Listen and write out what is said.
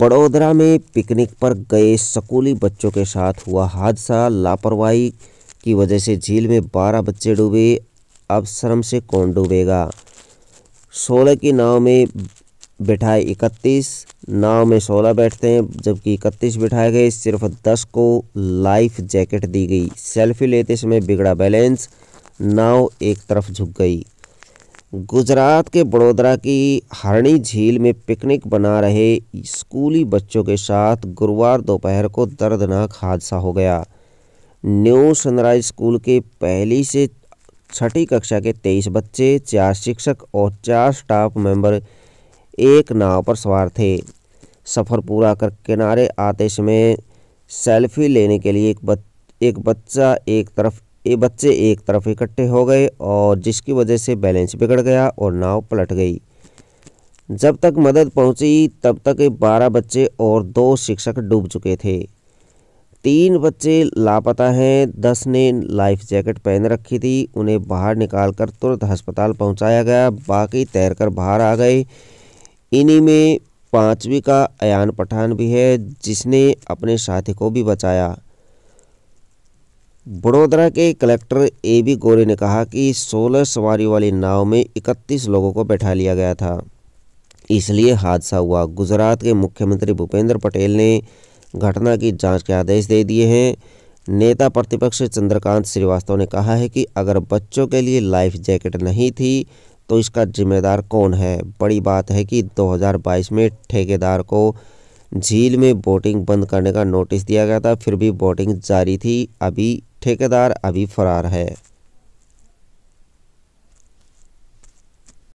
बड़ोदरा में पिकनिक पर गए स्कूली बच्चों के साथ हुआ हादसा लापरवाही की वजह से झील में 12 बच्चे डूबे अब शर्म से कौन डूबेगा 16 की नाव में बैठाए 31 नाव में 16 बैठते हैं जबकि 31 बिठाए गए सिर्फ 10 को लाइफ जैकेट दी गई सेल्फी लेते समय बिगड़ा बैलेंस नाव एक तरफ झुक गई गुजरात के बड़ोदरा की हरणी झील में पिकनिक बना रहे स्कूली बच्चों के साथ गुरुवार दोपहर को दर्दनाक हादसा हो गया न्यू सनराइज स्कूल के पहली से छठी कक्षा के तेईस बच्चे चार शिक्षक और चार स्टाफ मेंबर एक नाव पर सवार थे सफ़र पूरा कर किनारे आते समय सेल्फी लेने के लिए एक बच एक बच्चा एक तरफ ये बच्चे एक तरफ इकट्ठे हो गए और जिसकी वजह से बैलेंस बिगड़ गया और नाव पलट गई जब तक मदद पहुंची तब तक बारह बच्चे और दो शिक्षक डूब चुके थे तीन बच्चे लापता हैं दस ने लाइफ जैकेट पहन रखी थी उन्हें बाहर निकालकर तुरंत अस्पताल पहुंचाया गया बाकी तैरकर बाहर आ गए इन्हीं में पाँचवीं का अयान पठान भी है जिसने अपने साथी को भी बचाया बड़ोदरा के कलेक्टर ए बी गोरे ने कहा कि सोलर सवारी वाली नाव में 31 लोगों को बैठा लिया गया था इसलिए हादसा हुआ गुजरात के मुख्यमंत्री भूपेंद्र पटेल ने घटना की जांच के आदेश दे दिए हैं नेता प्रतिपक्ष चंद्रकांत श्रीवास्तव ने कहा है कि अगर बच्चों के लिए लाइफ जैकेट नहीं थी तो इसका जिम्मेदार कौन है बड़ी बात है कि 2022 में ठेकेदार को झील में बोटिंग बंद करने का नोटिस दिया गया था फिर भी बोटिंग जारी थी अभी ठेकेदार अभी फरार है